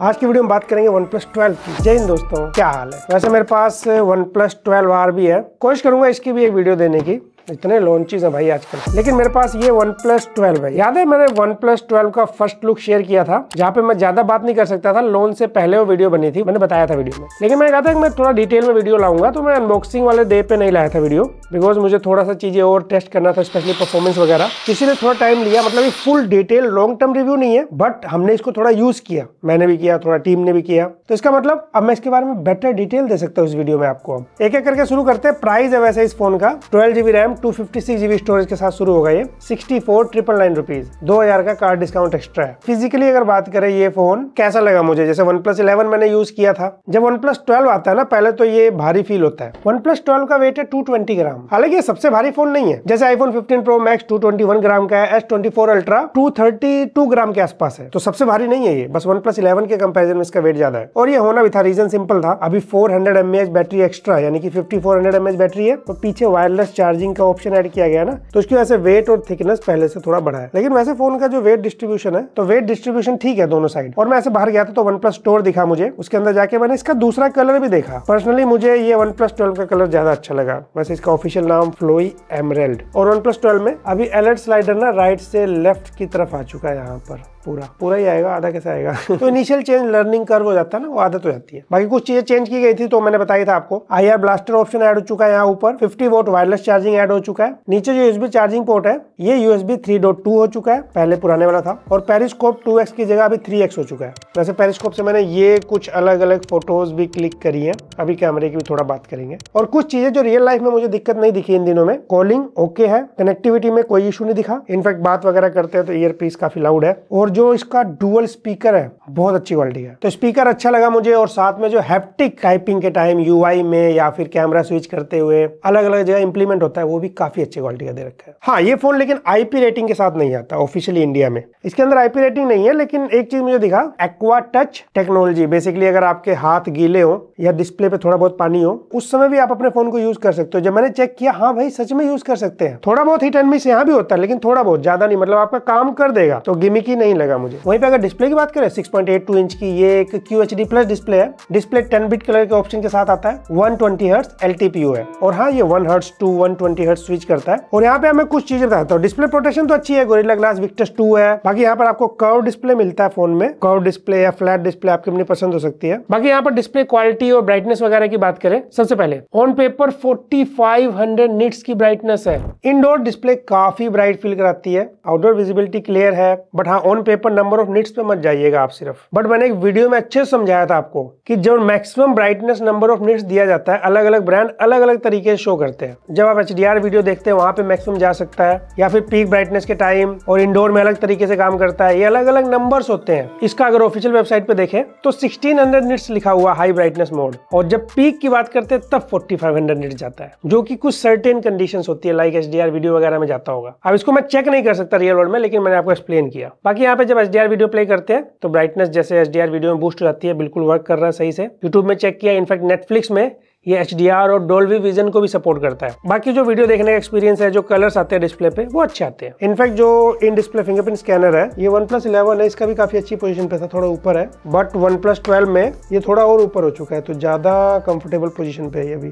आज की वीडियो में बात करेंगे वन प्लस ट्वेल्व की जय हिंद दोस्तों क्या हाल है वैसे मेरे पास वन प्लस ट्वेल्व आर भी है कोशिश करूंगा इसकी भी एक वीडियो देने की इतने लॉन्चेज हैं भाई आजकल लेकिन मेरे पास ये वन प्लस ट्वेल्व है याद है मैंने वन प्लस ट्वेल्व का फर्स्ट लुक शेयर किया था जहाँ पे मैं ज्यादा बात नहीं कर सकता था लोन से पहले वो वीडियो बनी थी मैंने बताया था वीडियो में लेकिन मैं कहा था कि मैं थोड़ा डिटेल में वीडियो लाऊंगा तो मैं अनबॉक्सिंग वाले डे पे नहीं लाया था वीडियो बिकॉज मुझे थोड़ा सा चीजें और टेस्ट करना था स्पेशली परफॉर्मेंस वगैरह किसी ने थोड़ा टाइम लिया मतलब full detail long term review नहीं है बट हमने इसको थोड़ा यूज किया मैंने भी किया थोड़ा टीम ने भी किया तो इसका मतलब अब मैं इसके बारे में बेटर डिटेल दे सकता हूँ इस वीडियो में आपको एक एक करके शुरू करते हैं प्राइस है वैसे इस फोन का twelve GB RAM RAM two fifty storage के साथ शुरू होगा ये sixty four triple nine rupees दो हजार का कार्ड डिस्काउंट एक्स्ट्रा है फिजिकली अगर बात करें ये फोन कैसा लगा मुझे जैसे वन प्लस इलेवन मैंने यूज किया था जब वन प्लस ट्वेल्व आता है ना पहले तो ये भारी फील होता है वन प्लस ट्वेल्व का वेट है टू ट्वेंटी ग्राम हालांकि सबसे भारी फोन नहीं है जैसे iPhone fifteen Pro Max two twenty one gram का है S twenty four Ultra two thirty two gram के आसपास है तो सबसे भारी नहीं है ये बस वन प्लस इलेवन के कम्पेरिजन में इसका वेट ज्यादा है और ये होना भी था रीजन सिंपल था अभी four hundred mAh battery extra यानी कि fifty four hundred mAh battery है और पीछे वायरलेस चार्जिंग का ऑप्शन ऐड किया गया ना तो उसकी वजह से वेट और थिकनेस पहले से थोड़ा बढ़ा है लेकिन वैसे फोन का जो वेट डिस्ट्रीब्यूशन है तो वेट डिस्ट्रीब्यूशन ठीक है दोनों साइड और मैं ऐसे बाहर गया था तो वन प्लस स्टोर दिखा मुझे उसके अंदर जाके मैंने इसका दूसरा कलर भी देखा पर्सनली मुझे ये वन प्लस ट्वेल्व का कलर ज्यादा अच्छा लगा वैसे इसका ऑफिशियल नाम फ्लोई एमरेल्ड और वन प्लस ट्वेल्व में अभी एलर्ट स्लाइडर ना राइट से लेफ्ट की तरफ आ चुका है यहाँ पर पूरा पूरा ही आएगा आधा कैसे आएगा तो इनिशियल चेंज लर्निंग कर्व हो जाता है ना वो आदत हो जाती है बाकी कुछ चीजें चेंज की गई थी तो मैंने बताया था आपको I R blaster option add हो चुका है यहाँ ऊपर 50 वोट वायरलेस चार्जिंग ऐड हो चुका है नीचे जो यूएसबी चार्जिंग पोर्ट है ये यूएसबी थ्री हो चुका है पहले पुराने वाला था और पेरिस्कोप टू की जगह अभी थ्री हो चुका है वैसे पेरिस्कोप से मैंने ये कुछ अलग अलग फोटोज भी क्लिक करी है अभी कैमरे की भी थोड़ा बात करेंगे और कुछ चीजें जो रियल लाइफ में मुझे दिक्कत नहीं दिखी इन दिनों में कॉलिंग ओके है कनेक्टिविटी में कोई इशू नहीं दिखा इनफैक्ट बात वगैरह करते हैं तो ईयर काफी लाउड है और जो इसका डुअल स्पीकर है बहुत अच्छी क्वालिटी है तो स्पीकर अच्छा लगा मुझे और साथ में जो हैप्टिक टाइपिंग के टाइम यू में या फिर कैमरा स्विच करते हुए अलग अलग जगह इंप्लीमेंट होता है वो भी काफी अच्छी क्वालिटी का दे रखा है हाँ ये फोन लेकिन आईपी रेटिंग के साथ नहीं आता ऑफिशियली इंडिया में इसके अंदर आईपी रेटिंग नहीं है लेकिन एक चीज मुझे दिखा एक्वा टच टेक्नोलॉजी बेसिकली अगर आपके हाथ गीले हो या डिस्प्ले पे थोड़ा बहुत पानी हो उस समय भी आप अपने फोन को यूज कर सकते हो जब मैंने चेक किया हाँ भाई सच में यूज कर सकते हैं थोड़ा बहुत हिट एंड मिस यहाँ भी होता है लेकिन थोड़ा बहुत ज्यादा नहीं मतलब आपका काम कर देगा तो गिमिकी नहीं मिलेगा मुझे वहीं पे अगर डिस्प्ले की बात करें 6.82 इंच की ये एक QHD प्लस डिस्प्ले है डिस्प्ले 10 बिट कलर के ऑप्शन के साथ आता है 120 ट्वेंटी हर्ट्स एलटीपीयू है और हाँ ये 1 hertz to 120 twenty hertz switch करता है और यहाँ पे हमें कुछ चीजें बताता हूँ डिस्प्ले प्रोटेक्शन तो अच्छी है गोरिल्ला ग्लास विक्टस टू है बाकी यहाँ पर आपको कर्व डिस्प्ले मिलता है फोन में कर्व डिस्प्ले या फ्लैट डिस्प्ले आपकी अपनी पसंद हो सकती है बाकी यहाँ पर डिस्प्ले क्वालिटी और ब्राइटनेस वगैरह की बात करें सबसे पहले ऑन पेपर 4500 निट्स की ब्राइटनेस है इनडोर डिस्प्ले काफी ब्राइट फील कराती है आउटडोर विजिबिलिटी क्लियर है बट हाँ on paper number of nits पे मत जाइएगा आप सिर्फ बट मैंने एक वीडियो में अच्छे से समझाया था आपको कि जब maximum brightness number of nits दिया जाता है अलग अलग ब्रांड अलग अलग तरीके से शो करते हैं जब आप एच वीडियो देखते हैं वहाँ पे मैक्सिमम जा सकता है या फिर पीक ब्राइटनेस के टाइम और इंडोर में अलग तरीके से काम करता है ये अलग अलग नंबर होते हैं इसका अगर ऑफिशियल वेबसाइट पे देखे तो सिक्सटीन हंड्रेड लिखा हुआ हाई ब्राइटनेस मोड और जब पीक की बात करते हैं तब 4500 निट्स जाता है जो की कुछ सर्टेन कंडीशन होती है लाइक एच वीडियो वगैरह में जाता होगा अब इसको मैं चेक नहीं कर सकता रियल वर्ल्ड में लेकिन मैंने आपको एक्सप्लेन किया बाकी यहाँ पे जब एच वीडियो प्ले करते हैं तो ब्राइटनेस जैसे एच वीडियो में बूस्ट हो जाती है बिल्कुल वर्क कर रहा है सही से यूट्यूब में चेक किया इनफैक्ट नेटफ्लिक्स में ये एच और डोल्वी विजन को भी सपोर्ट करता है बाकी जो वीडियो देखने का एक्सपीरियंस है जो कलर्स आते हैं डिस्प्ले पे वो अच्छे आते हैं इनफैक्ट जो इन डिस्प्ले फिंगरप्रिंट स्कैनर है ये वन प्लस इलेवन है इसका भी काफी अच्छी पोजीशन पे था थोड़ा ऊपर है बट वन प्लस ट्वेल्व में ये थोड़ा और ऊपर हो चुका है तो ज्यादा कंफर्टेबल पोजिशन पे है ये भी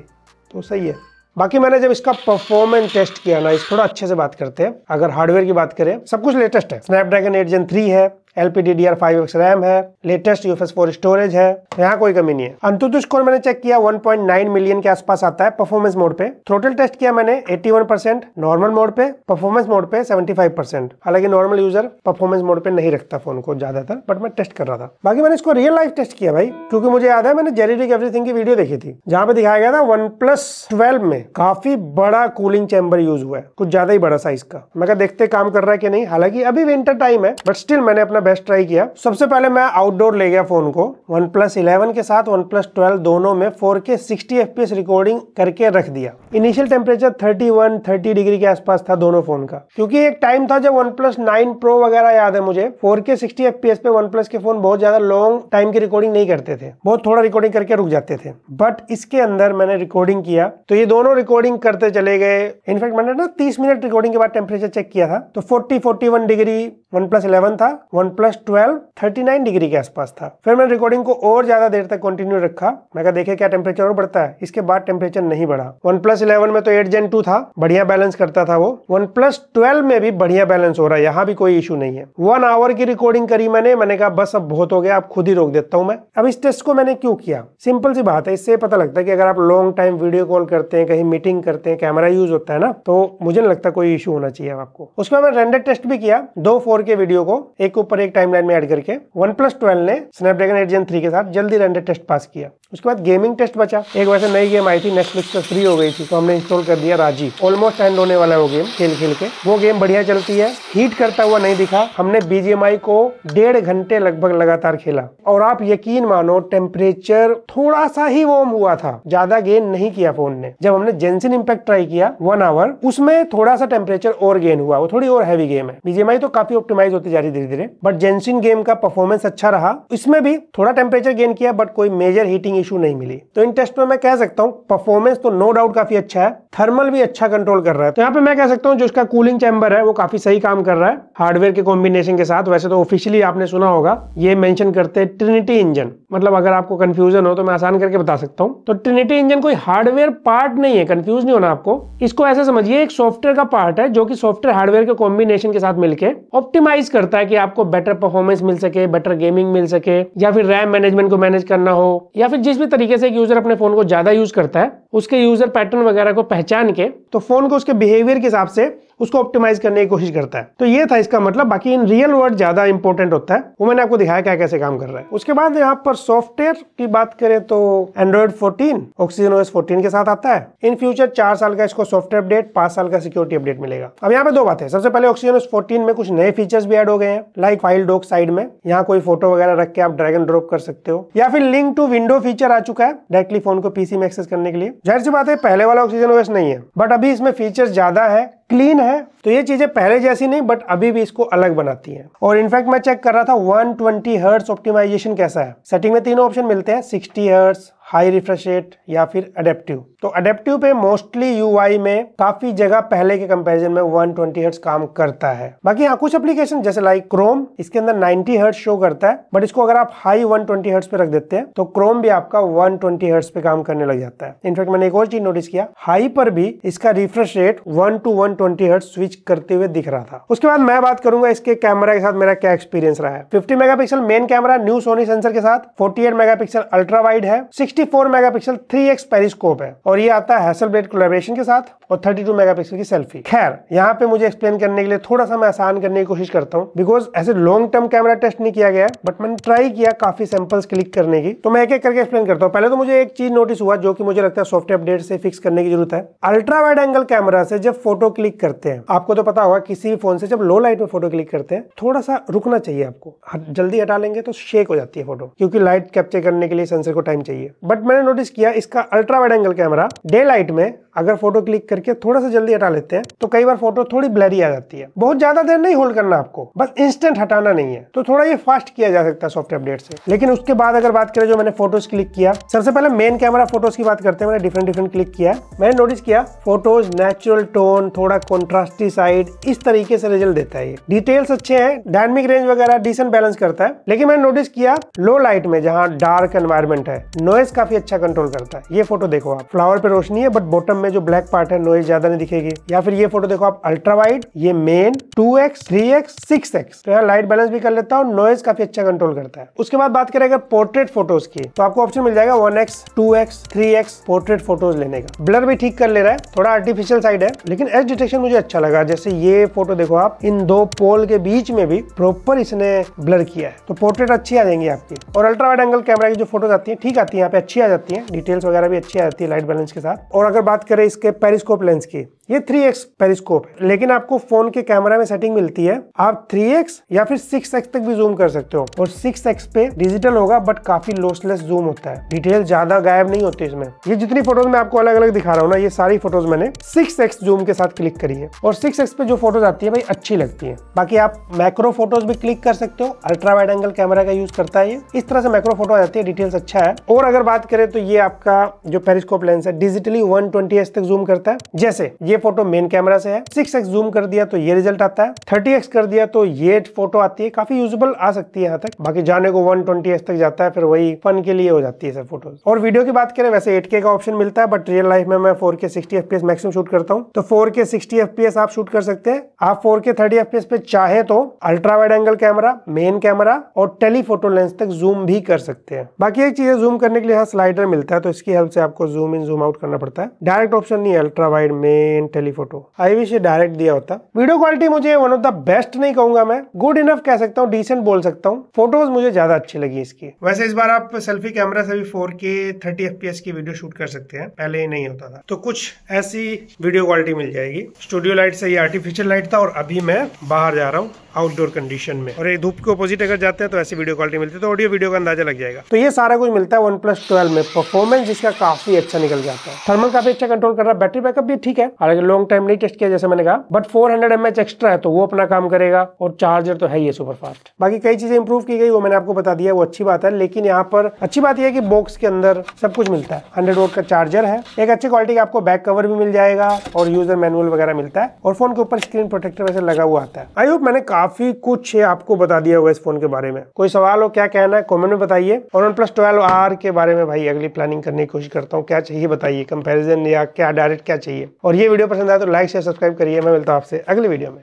तो सही है बाकी मैंने जब इसका परफॉर्मेंस टेस्ट किया ना इस थोड़ा अच्छे से बात करते हैं अगर हार्डवेयर की बात करें सब कुछ लेटेस्ट है स्नैपड्रैगन एट जन थ्री है L P D D R five X RAM है लेटेस्ट यूएफएस फोर स्टोरेज है यहाँ कोई कमी नहीं है अंतुतु स्कोर मैंने चेक किया 1.9 मिलियन के आसपास आता है परफॉर्मेंस मोड पे थ्रोटल टेस्ट किया मैंने 81 परसेंट नॉर्मल मोड पे परफॉर्मेंस मोड पे 75 परसेंट हालांकि नॉर्मल यूजर परफॉर्मेंस मोड पे नहीं रखता फोन को ज्यादातर बट मैं टेस्ट कर रहा था बाकी मैंने इसको रियल लाइफ टेस्ट किया भाई क्योंकि मुझे याद है मैंने जेनेरिक एवरीथिंग की वीडियो देखी थी जहाँ पे दिखाया गया था वन प्लस ट्वेल्व में काफी बड़ा कूलिंग चैम्बर यूज हुआ है कुछ ज्यादा ही बड़ा साइज का मैं देखते काम कर रहा है कि नहीं हालांकि अभी विंटर टाइम है बट स्टिल मैंने अपना अपना बेस्ट ट्राई किया सबसे पहले मैं आउटडोर ले गया फोन को वन प्लस इलेवन के साथ वन प्लस ट्वेल्व दोनों में फोर के सिक्सटी एफ रिकॉर्डिंग करके रख दिया initial temperature thirty one thirty degree के आसपास था दोनों फोन का क्योंकि एक टाइम था जब वन प्लस नाइन प्रो वगैरह याद है मुझे फोर के सिक्सटी एफ पे वन प्लस के फोन बहुत ज्यादा लॉन्ग टाइम की रिकॉर्डिंग नहीं करते थे बहुत थोड़ा रिकॉर्डिंग करके रुक जाते थे बट इसके अंदर मैंने रिकॉर्डिंग किया तो ये दोनों रिकॉर्डिंग करते चले गए इनफैक्ट मैंने ना तीस मिनट रिकॉर्डिंग के बाद टेम्परेचर चेक किया था तो forty forty degree OnePlus था one plus twelve thirty nine degree के आसपास था फिर मैंने रिकॉर्डिंग को और ज्यादा देर तक कंटिन्यू रखा मैं कहा देखे क्या टेम्परेचर और बढ़ता है इसके बाद टेम्परेचर नहीं बढ़ा वन प्लस इलेवन में तो एट जेन टू था बढ़िया बैलेंस करता था वो वन प्लस ट्वेल्व में भी बढ़िया बैलेंस हो रहा है यहाँ भी कोई इशू नहीं है वन आवर की रिकॉर्डिंग करी मैंने मैंने कहा बस अब बहुत हो गया आप खुद ही रोक देता हूँ मैं अब इस टेस्ट को मैंने क्यों किया सिंपल सी बात है इससे पता लगता है कि अगर आप लॉन्ग टाइम वीडियो कॉल करते हैं कहीं मीटिंग करते हैं कैमरा यूज होता है ना तो मुझे नहीं लगता कोई इशू होना चाहिए आपको उसके बाद मैंने रेंडर टेस्ट भी किया दो फोर के वीडियो को एक ऊपर और एक टाइमलाइन में ऐड करके वन प्लस ट्वेल्व ने स्नैपड्रैगन एट जेन थ्री के साथ जल्दी रेंडर टेस्ट पास किया उसके बाद गेमिंग टेस्ट बचा एक वैसे नई गेम आई थी नेटफ्लिक्स पर फ्री हो गई थी तो हमने इंस्टॉल कर दिया राजी ऑलमोस्ट एंड होने वाला है वो गेम खेल खेल के वो गेम बढ़िया चलती है हीट करता हुआ नहीं दिखा हमने बीजेएमआई को डेढ़ घंटे लगभग लगातार खेला और आप यकीन मानो टेम्परेचर थोड़ा सा ही वार्म हुआ था ज्यादा गेन नहीं किया फोन ने जब हमने जेंसिन इम्पैक्ट ट्राई किया वन आवर उसमें थोड़ा सा टेम्परेचर और गेन हुआ वो थोड़ी और हैवी गेम है बीजेएमआई तो काफी ऑप्टिमाइज होती जा रही धीरे धीरे बट जेंसिन गेम का परफॉर्मेंस अच्छा रहा इसमें भी थोड़ा टेम्परेचर गेन किया बट कोई मेजर हीटिंग कोई इशू नहीं मिली तो इन टेस्ट में मैं कह सकता हूँ परफॉर्मेंस तो नो डाउट काफी अच्छा है थर्मल भी अच्छा कंट्रोल कर रहा है तो यहाँ पे मैं कह सकता हूँ जो इसका कूलिंग चैम्बर है वो काफी सही काम कर रहा है हार्डवेयर के कॉम्बिनेशन के साथ वैसे तो ऑफिशियली आपने सुना होगा ये मेंशन करते हैं ट्रिनिटी इंजन मतलब अगर आपको कंफ्यूजन हो तो मैं आसान करके बता सकता हूँ तो ट्रिनिटी इंजन कोई हार्डवेयर पार्ट नहीं है कंफ्यूज नहीं होना आपको इसको ऐसे समझिए एक सॉफ्टवेयर का पार्ट है जो कि सॉफ्टवेयर हार्डवेयर के कॉम्बिनेशन के साथ मिलकर ऑप्टिमाइज करता है कि आपको बेटर परफॉर्मेंस मिल सके बेटर गेमिंग मिल सके या फिर रैम मैनेजमेंट को मैनेज करना हो या फिर जिस भी तरीके से एक यूजर अपने फोन को ज्यादा यूज करता है उसके यूजर पैटर्न वगैरह को पहचान के तो फोन को उसके बिहेवियर के हिसाब से उसको ऑप्टिमाइज करने की कोशिश करता है तो ये था इसका मतलब बाकी इन रियल वर्ड ज्यादा इंपॉर्टेंट होता है वो मैंने आपको दिखाया क्या कैसे काम कर रहा है उसके बाद यहाँ पर सॉफ्टवेयर की बात करें तो Android fourteen Oxygen OS fourteen के साथ आता है इन फ्यूचर चार साल का इसको सॉफ्टवेयर अपडेट पांच साल का सिक्योरिटी अपडेट मिलेगा अब यहाँ पे दो बात है सबसे पहले ऑक्सीजन ओएस फोर्टीन में कुछ नए फीचर्स भी एड हो गए हैं लाइक फाइल डॉक साइड में यहाँ कोई फोटो वगैरह रख के आप ड्रैगन ड्रॉप कर सकते हो या फिर लिंक टू विंडो फीचर आ चुका है डायरेक्टली फोन को पीसी में एक्सेस करने के लिए जाहिर सी बात है पहले वाला ऑक्सीजन ओएस नहीं है बट अभी इसमें फीचर्स ज्यादा है क्लीन है तो ये चीज़ें पहले जैसी नहीं बट अभी भी इसको अलग बनाती हैं और इनफैक्ट मैं चेक कर रहा था 120 ट्वेंटी ऑप्टिमाइजेशन कैसा है सेटिंग में तीनों ऑप्शन मिलते हैं 60 हर्ट्ज हाई रिफ्रेश रेट या फिर अडेप्टिव तो अडेप्टिव पे मोस्टली यू में काफी जगह पहले के कंपेरिजन में वन ट्वेंटी काम करता है बाकी हाँ कुछ एप्लीकेशन जैसे लाइक क्रोम इसके अंदर नाइनटी हर्ट शो करता है बट इसको अगर आप हाई वन ट्वेंटी पे रख देते हैं तो क्रोम भी आपका वन ट्वेंटी पे काम करने लग जाता है इनफैक्ट मैंने एक और चीज नोटिस किया हाई पर भी इसका refresh rate one to one twenty switch करते हुए दिख रहा था उसके बाद मैं बात करूंगा इसके कैमरा के साथ मेरा क्या एक्सपीरियंस रहा है fifty mega main camera new Sony sensor के साथ forty eight mega ultra wide है सिक्सटी 64 मेगापिक्सल 3x पेरिस्कोप है और ये आता है हैसलब्लेड ब्लेड के साथ और 32 मेगापिक्सल की सेल्फी खैर यहाँ पे मुझे एक्सप्लेन करने के लिए थोड़ा सा मैं आसान करने की कोशिश करता हूँ बिकॉज ऐसे लॉन्ग टर्म कैमरा टेस्ट नहीं किया गया बट मैंने ट्राई किया काफी सैंपल्स क्लिक करने की तो मैं एक एक करके एक्सप्लेन करता हूँ पहले तो मुझे एक चीज नोटिस हुआ जो कि मुझे लगता है सॉफ्टवेयर अपडेट से फिक्स करने की जरूरत है अल्ट्रा वाइड एंगल कैमरा से जब फोटो क्लिक करते हैं आपको तो पता होगा किसी भी फोन से जब लो लाइट में फोटो क्लिक करते हैं थोड़ा सा रुकना चाहिए आपको जल्दी हटा लेंगे तो शेक हो जाती है फोटो क्योंकि लाइट कैप्चर करने के लिए सेंसर को टाइम चाहिए बट मैंने नोटिस किया इसका ultra wide angle camera daylight में अगर फोटो क्लिक करके थोड़ा सा जल्दी हटा लेते हैं तो कई बार फोटो थोड़ी ब्लरी आ जाती है बहुत ज्यादा देर नहीं होल्ड करना आपको बस इंस्टेंट हटाना नहीं है तो थोड़ा ये फास्ट किया जा सकता है सॉफ्टवेयर अपडेट से लेकिन उसके बाद अगर बात करें जो मैंने फोटोज क्लिक किया सबसे पहले मेन कैमरा फोटोज की बात करते हैं मैंने डिफरेंट डिफरेंट क्लिक किया मैंने नोटिस किया फोटोज नेचुरल टोन थोड़ा कॉन्ट्रास्टी साइड इस तरीके से रिजल्ट देता है डिटेल्स अच्छे है डायनमिक रेंज वगैरह डिसेंट बैलेंस करता है लेकिन मैंने नोटिस किया लो लाइट में जहाँ डार्क एनवायरमेंट है नोएस काफी अच्छा कंट्रोल करता है ये फोटो देखो आप फ्लावर पे रोशनी है बट बॉटम में जो ब्लैक पार्ट है नोइज ज्यादा नहीं दिखेगी या फिर ये फोटो देखो आप अल्ट्रा वाइड ये main two X three X six X तो यहाँ लाइट बैलेंस भी कर लेता है और नॉइज काफी अच्छा कंट्रोल करता है उसके बाद बात करें अगर पोर्ट्रेट फोटोज की तो आपको ऑप्शन मिल जाएगा one X two X three X portrait photos लेने का ब्लर भी ठीक कर ले रहा है थोड़ा आर्टिफिशियल साइड है लेकिन एज डिटेक्शन मुझे अच्छा लगा जैसे ये फोटो देखो आप इन दो पोल के बीच में भी प्रॉपर इसने ब्लर किया है तो पोर्ट्रेट अच्छी आ जाएंगी आपकी और अल्ट्रा वाइड एंगल कैमरा की जो फोटोज आती है ठीक आती है यहाँ पे अच्छी आ जाती है डिटेल्स वगैरह भी अच्छी आ जाती है लाइट बैलेंस के साथ और अगर बात करें इसके पेरिस्कोप लेंस की ये 3x पेरिस्कोप है लेकिन आपको फोन के कैमरा में सेटिंग मिलती है आप 3x या फिर 6x तक भी जूम कर सकते हो और 6x पे डिजिटल होगा बट काफी लोसलेस जूम होता है डिटेल ज्यादा गायब नहीं होती इसमें ये जितनी फोटोज मैं आपको अलग अलग दिखा रहा हूँ ना ये सारी फोटोज मैंने सिक्स जूम के साथ क्लिक करी है और सिक्स पे जो फोटोज आती है भाई अच्छी लगती है बाकी आप मैक्रो फोटोज भी क्लिक कर सकते हो अल्ट्रा वाइड एंगल कैमरा का यूज करता है ये इस तरह से मैक्रो फोटो आ जाती है डिटेल्स अच्छा है और अगर बात करें तो ये आपका जो पेरिस्कोप लेंस है डिजिटली वन तक जूम करता है जैसे ये फोटो मेन कैमरा से है सिक्स एक्स जूम कर दिया तो ये रिजल्ट आता है थर्टी एक्स कर दिया तो ये फोटो आती है काफी यूजेबल आ सकती है यहाँ तक बाकी जाने को वन ट्वेंटी तक जाता है फिर वही फन के लिए हो जाती है सर फोटोज और वीडियो की बात करें वैसे एट का ऑप्शन मिलता है बट रियल लाइफ में मैं फोर के सिक्सटी एफ मैक्सिमम शूट करता हूँ तो फोर के सिक्सटी एफ आप शूट कर सकते हैं आप फोर के थर्टी एफ पे चाहे तो ultra wide angle camera main camera और टेलीफोटो लेंस तक जूम भी कर सकते हैं बाकी एक चीज है जूम करने के लिए यहाँ स्लाइडर मिलता है तो इसकी हेल्प से आपको जूम इन जूम आउट करना पड़ता है डायरेक्ट ऑप्शन नहीं ultra wide main telephoto I wish ये डायरेक्ट दिया होता वीडियो क्वालिटी मुझे वन ऑफ द बेस्ट नहीं कहूंगा मैं गुड इनफ कह सकता हूँ डिसेंट बोल सकता हूँ फोटोज मुझे ज्यादा अच्छी लगी इसकी वैसे इस बार आप सेल्फी कैमरा से भी फोर के थर्टी एफ की वीडियो शूट कर सकते हैं पहले ही नहीं होता था तो कुछ ऐसी वीडियो क्वालिटी मिल जाएगी स्टूडियो लाइट से ये आर्टिफिशियल लाइट था और अभी मैं बाहर जा रहा हूँ आउटडोर कंडीशन में और ये धूप के अपोजिट अगर जाते हैं तो ऐसी वीडियो क्वालिटी मिलती है तो ऑडियो वीडियो का अंदाजा लग जाएगा तो ये सारा कुछ मिलता है वन प्लस ट्वेल्व में परफॉर्मेंस जिसका काफी अच्छा निकल जाता है थर्मल काफी अच्छा कंट्रोल कर रहा है बैटरी बैकअप भी ठीक है और जाएगा लॉन्ग टाइम नहीं टेस्ट किया जैसे मैंने कहा बट फोर हंड्रेड एक्स्ट्रा है तो वो अपना काम करेगा और चार्जर तो है ये सुपर फास्ट बाकी कई चीजें इंप्रूव की गई वो मैंने आपको बता दिया वो अच्छी बात है लेकिन यहाँ पर अच्छी बात यह है कि बॉक्स के अंदर सब कुछ मिलता है हंड्रेड वोट का चार्जर है एक अच्छी क्वालिटी का आपको बैक कवर भी मिल जाएगा और यूजर मैनुअल वगैरह मिलता है और फोन के ऊपर स्क्रीन प्रोटेक्टर वैसे लगा हुआ आता है आई होप मैंने काफी कुछ आपको बता दिया हुआ इस फोन के बारे में कोई सवाल हो क्या कहना है कॉमेंट में बताइए और वन प्लस ट्वेल्व आर के बारे में भाई अगली प्लानिंग करने की कोशिश करता हूँ क्या चाहिए बताइए कंपेरिजन या क्या डायरेक्ट क्या चाहिए और ये वीडियो वीडियो पसंद आया तो लाइक शेयर सब्सक्राइब करिए मैं मिलता हूँ आपसे अगले वीडियो में